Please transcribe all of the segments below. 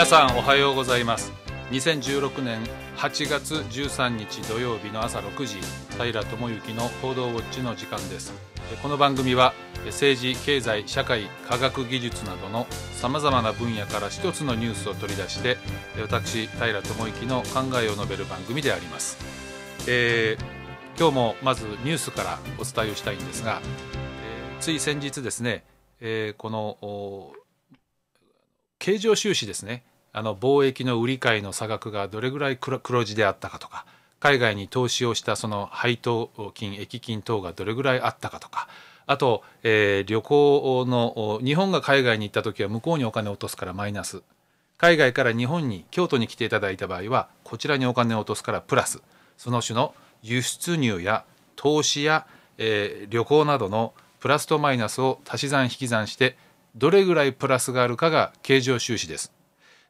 皆さんおはようございます2016年8月13日土曜日の朝6時平智之の報道ウォッチの時間ですこの番組は政治経済社会科学技術などのさまざまな分野から一つのニュースを取り出して私平智之の考えを述べる番組であります、えー、今日もまずニュースからお伝えをしたいんですが、えー、つい先日ですね、えー、この経常収支ですねあの貿易の売り買いの差額がどれぐらい黒字であったかとか海外に投資をしたその配当金益金等がどれぐらいあったかとかあと、えー、旅行の日本が海外に行った時は向こうにお金を落とすからマイナス海外から日本に京都に来ていただいた場合はこちらにお金を落とすからプラスその種の輸出入や投資や、えー、旅行などのプラスとマイナスを足し算引き算してどれぐらいプラスがあるかが経常収支です。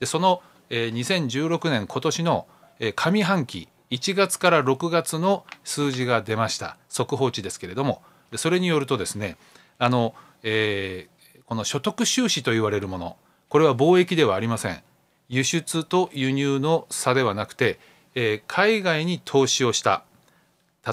でその、えー、2016年今年の、えー、上半期1月から6月の数字が出ました速報値ですけれどもそれによるとですねあの、えー、この所得収支と言われるものこれは貿易ではありません輸出と輸入の差ではなくて、えー、海外に投資をした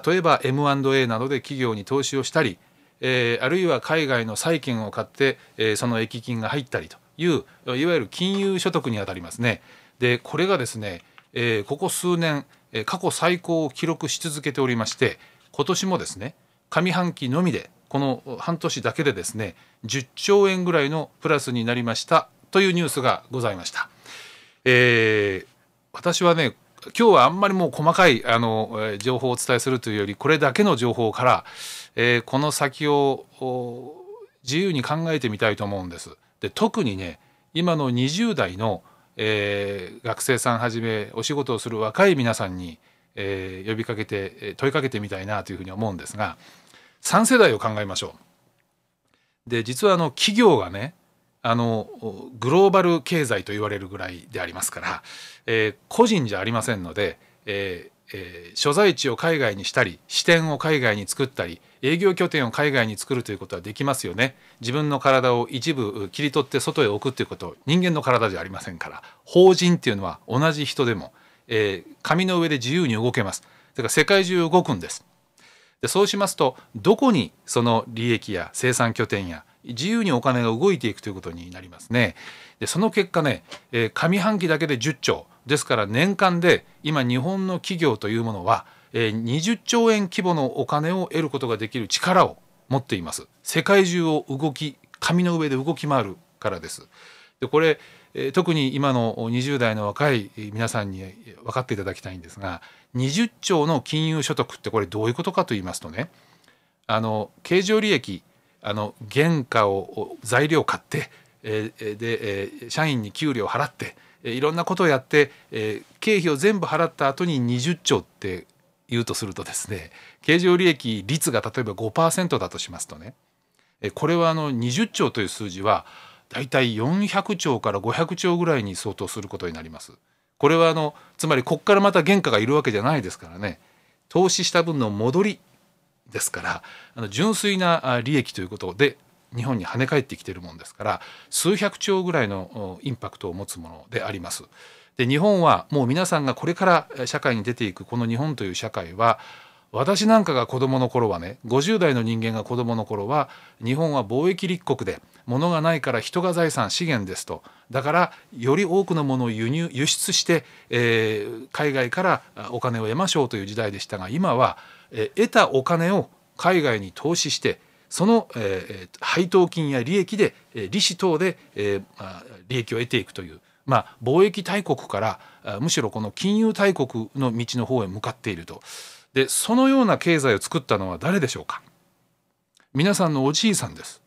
例えば M&A などで企業に投資をしたりえー、あるいは海外の債券を買って、えー、その益金が入ったりといういわゆる金融所得にあたりますね。でこれがですね、えー、ここ数年、え過去最高を記録し続けておりまして今年もですね上半期のみでこの半年だけでですね10兆円ぐらいのプラスになりましたというニュースがございました。え私はね今日はあんまりもう細かいあの情報をお伝えするというよりこれだけの情報から、えー、この先を自由に考えてみたいと思うんです。で特にね今の20代の、えー、学生さんはじめお仕事をする若い皆さんに、えー、呼びかけて問いかけてみたいなというふうに思うんですが3世代を考えましょう。で実はあの企業がねあのグローバル経済と言われるぐらいでありますから、えー、個人じゃありませんので、えーえー、所在地を海外にしたり支店を海外に作ったり営業拠点を海外に作るということはできますよね自分の体を一部切り取って外へ置くということ人間の体じゃありませんから法人っていうのは同じ人でも、えー、紙の上で自由に動けますだから世界中動くんですでそうしますとどこにその利益や生産拠点や自由にお金が動いていくということになりますね。でその結果ね、えー、上半期だけで10兆ですから年間で今日本の企業というものは、えー、20兆円規模のお金を得ることができる力を持っています。世界中を動き紙の上で動き回るからです。でこれえ特に今の20代の若い皆さんに分かっていただきたいんですが20兆の金融所得ってこれどういうことかと言いますとねあの経常利益あの原価を材料を買って、えで、え社員に給料を払って、えいろんなことをやって、え経費を全部払った後に20兆って言うとするとですね経常利益率が例えば5%だとしますとね、えこれはあの20兆という数字は大体400兆から500兆ぐらいに相当することになります。これはあのつまりここからまた原価がいるわけじゃないですからね投資した分の戻りですからあの純粋な利益ということで日本に跳ね返ってきてるもんですから数百兆ぐらいのインパクトを持つものであります。で日本はもう皆さんがこれから社会に出ていくこの日本という社会は私なんかが子どもの頃はね50代の人間が子どもの頃は日本は貿易立国で物がないから人が財産資源ですとだからより多くのものを輸入輸出して、えー、海外からお金を得ましょうという時代でしたが今は、えー、得たお金を海外に投資してその、えー、配当金や利益で、利子等で、えー、利益を得ていくという。まあ、貿易大国からむしろこの金融大国の道の方へ向かっているとでそのような経済を作ったのは誰でしょうか皆さんのおじいさんです、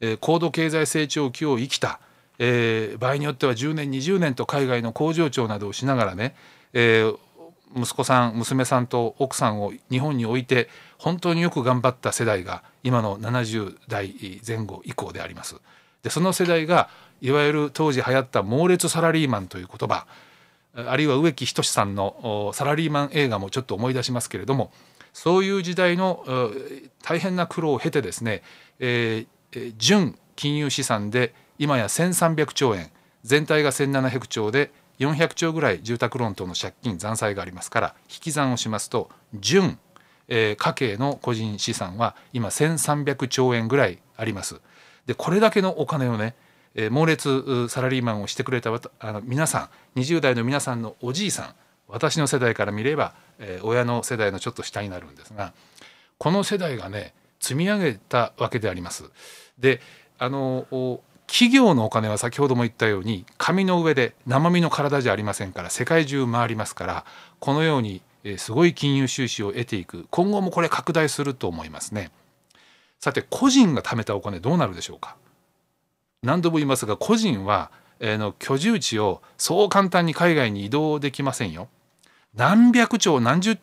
えー、高度経済成長期を生きた、えー、場合によっては10年20年と海外の工場長などをしながらね、えー、息子さん娘さんと奥さんを日本に置いて本当によく頑張った世代が今の70代前後以降であります。でその世代がいわゆる当時流行った猛烈サラリーマンという言葉あるいは植木仁さんのサラリーマン映画もちょっと思い出しますけれどもそういう時代の大変な苦労を経てですね、えー、純金融資産で今や1,300兆円全体が1,700兆で400兆ぐらい住宅ローン等の借金残債がありますから引き算をしますと純、えー、家計の個人資産は今1,300兆円ぐらいあります。でこれだけのお金をねえ猛烈サラリーマンをしてくれたあの皆さん20代の皆さんのおじいさん私の世代から見れば、え親の世代のちょっと下になるんですがこの世代がね積み上げたわけであります。であの企業のお金は先ほども言ったように紙の上で生身の体じゃありませんから世界中回りますからこのようにすごい金融収支を得ていく今後もこれ拡大すると思いますね。さて個人が貯めたお金どうなるでしょうか何度も言いますが個人は、えー、の居住地をそう簡単に海外に移動できませんよ。何百兆何十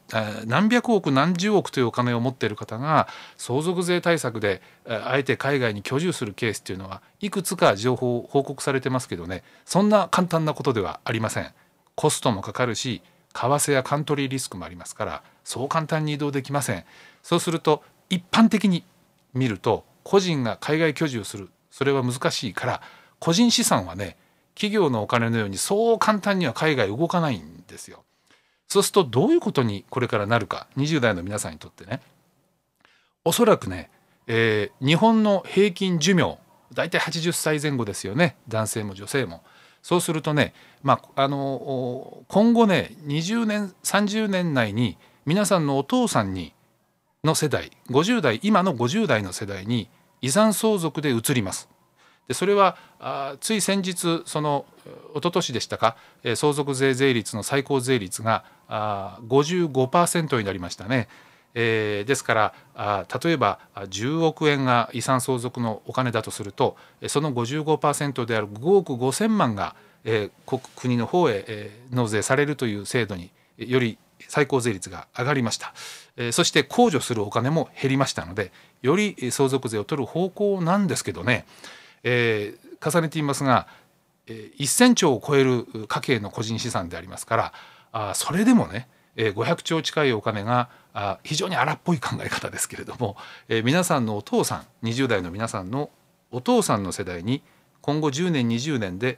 何百億何十億というお金を持っている方が相続税対策であえて海外に居住するケースというのはいくつか情報報告されてますけどねそんな簡単なことではありませんコストもかかるし為替やカントリーリスクもありますからそう簡単に移動できませんそうすると一般的に見ると個人が海外居住するそれは難しいから個人資産はね企業のお金のようにそう簡単には海外動かないんですよ。そうするとどういうことにこれからなるか20代の皆さんにとってねおそらくね、えー、日本の平均寿命大体80歳前後ですよね男性も女性も。そうするとね、まあ、あの今後ね20年30年内に皆さんのお父さんにの世代50代今の50代の世代に遺産相続で移ります。でそれはあつい先日そのおととしでしたか相続税税率の最高税率があ55%になりましたね。えー、ですからあ例えば10億円が遺産相続のお金だとするとその55%である5億5,000万が、えー、国の方へ、えー、納税されるという制度により最高税率が上がりました、えそして控除するお金も減りましたのでより相続税を取る方向なんですけどね、えー、重ねていますが、え1,000兆を超える家計の個人資産でありますからあそれでもね500兆近いお金が非常に荒っぽい考え方ですけれども皆さんのお父さん20代の皆さんのお父さんの世代に今後10年20年で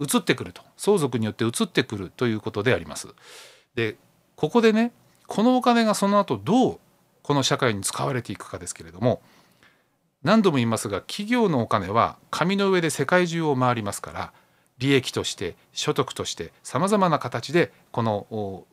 移ってくると相続によって移ってくるということであります。でここでねこのお金がその後どうこの社会に使われていくかですけれども何度も言いますが企業のお金は紙の上で世界中を回りますから利益として所得としてさまざまな形でこの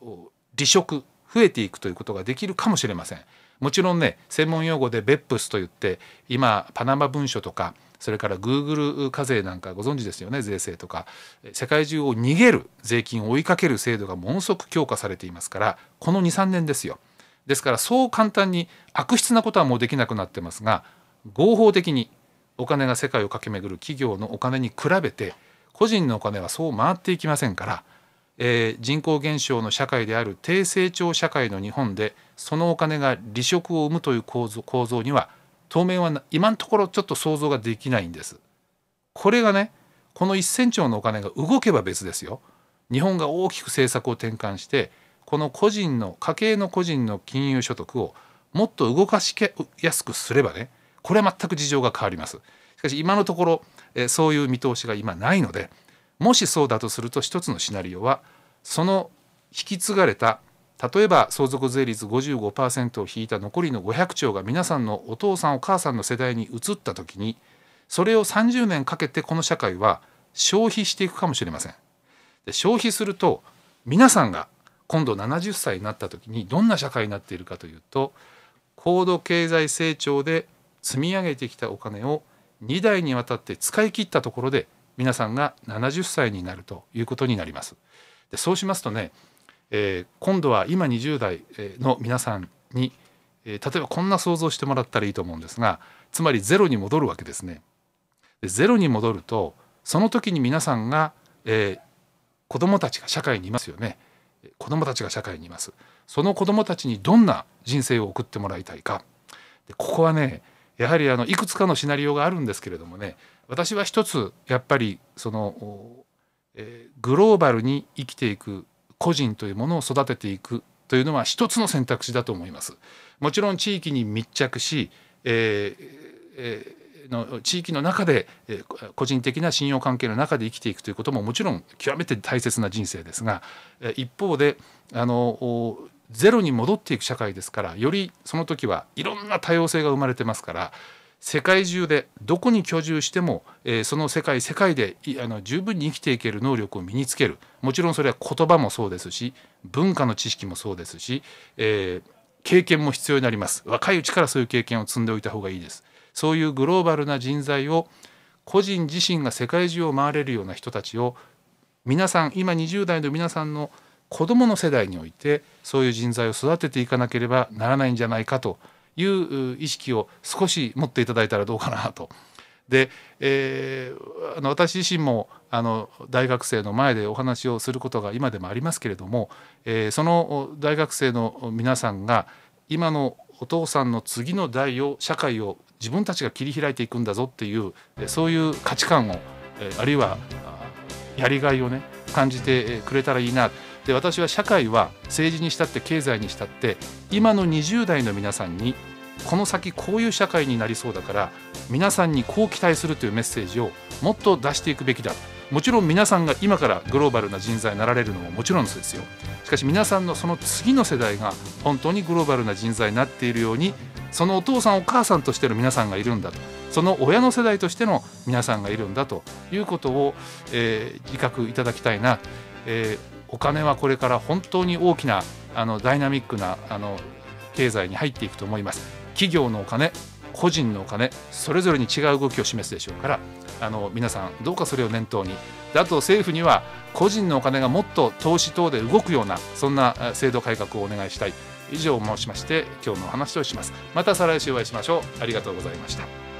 離職増えていくということができるかもしれません。もちろんね専門用語でベップスといって今パナマ文書とかそれから Google 課税なんかご存知ですよね税制とか世界中を逃げる税金を追いかける制度がものすごく強化されていますからこの23年ですよですからそう簡単に悪質なことはもうできなくなってますが合法的にお金が世界を駆け巡る企業のお金に比べて個人のお金はそう回っていきませんから、えー、人口減少の社会である低成長社会の日本でそのお金が離職を生むという構造構造には当面は今のところちょっと想像ができないんです。これがねこの1 0 0チのお金が動けば別ですよ。日本が大きく政策を転換してこの個人の家計の個人の金融所得をもっと動かしやすくすればねこれは全く事情が変わります。しかし今のところえそういう見通しが今ないのでもしそうだとすると一つのシナリオはその引き継がれた例えば相続税率55%を引いた残りの500兆が皆さんのお父さんお母さんの世代に移った時にそれを30年かけてこの社会は消費していくかもしれません。で消費すると皆さんが今度70歳になった時にどんな社会になっているかというと高度経済成長で積み上げてきたお金を2代にわたって使い切ったところで皆さんが70歳になるということになります。でそうしますとねえー、今度は今20代の皆さんに、えー、例えばこんな想像してもらったらいいと思うんですがつまりゼロに戻るわけですね。でゼロに戻るとその時に皆さんが、えー、子どもたちが社会にいますよね。子どもたちが社会にいます。その子どもたちにどんな人生を送ってもらいたいか。でここはねやはりあのいくつかのシナリオがあるんですけれどもね私は一つやっぱりその、えー、グローバルに生きていく個人というものを育てていくというのは一つの選択肢だと思います。もちろん地域に密着し、えーえー、の地域の中で、えー、個人的な信用関係の中で生きていくということももちろん極めて大切な人生ですが一方であのゼロに戻っていく社会ですからよりその時はいろんな多様性が生まれてますから世界中でどこに居住しても、えー、その世界世界であの十分に生きていける能力を身につけるもちろんそれは言葉もそうですし文化の知識もそうですし、えー、経験も必要になります若いうちからそういう経験を積んでおいた方がいいですそういうグローバルな人材を個人自身が世界中を回れるような人たちを皆さん今20代の皆さんの子どもの世代においてそういう人材を育てていかなければならないんじゃないかという意識を少し持っていただいたらどうかなと。で、えー、あの私自身もあの大学生の前でお話をすることが今でもありますけれども、えー、その大学生の皆さんが今のお父さんの次の代を社会を自分たちが切り開いていくんだぞっていうそういう価値観をあるいはやりがいをね感じてくれたらいいな。で私は社会は政治にしたって経済にしたって今の20代の皆さんにこの先こういう社会になりそうだから皆さんにこう期待するというメッセージをもっと出していくべきだもちろん皆さんが今からグローバルな人材になられるのももちろんそうですよしかし皆さんのその次の世代が本当にグローバルな人材になっているようにそのお父さんお母さんとしての皆さんがいるんだとその親の世代としての皆さんがいるんだということを、えー、自覚いただきたいな、えーお金はこれから本当に大きなあのダイナミックなあの経済に入っていくと思います企業のお金個人のお金それぞれに違う動きを示すでしょうからあの皆さんどうかそれを念頭にだと政府には個人のお金がもっと投資等で動くようなそんな制度改革をお願いしたい以上を申しまして今日のお話をしますまた再来週お会いしましょうありがとうございました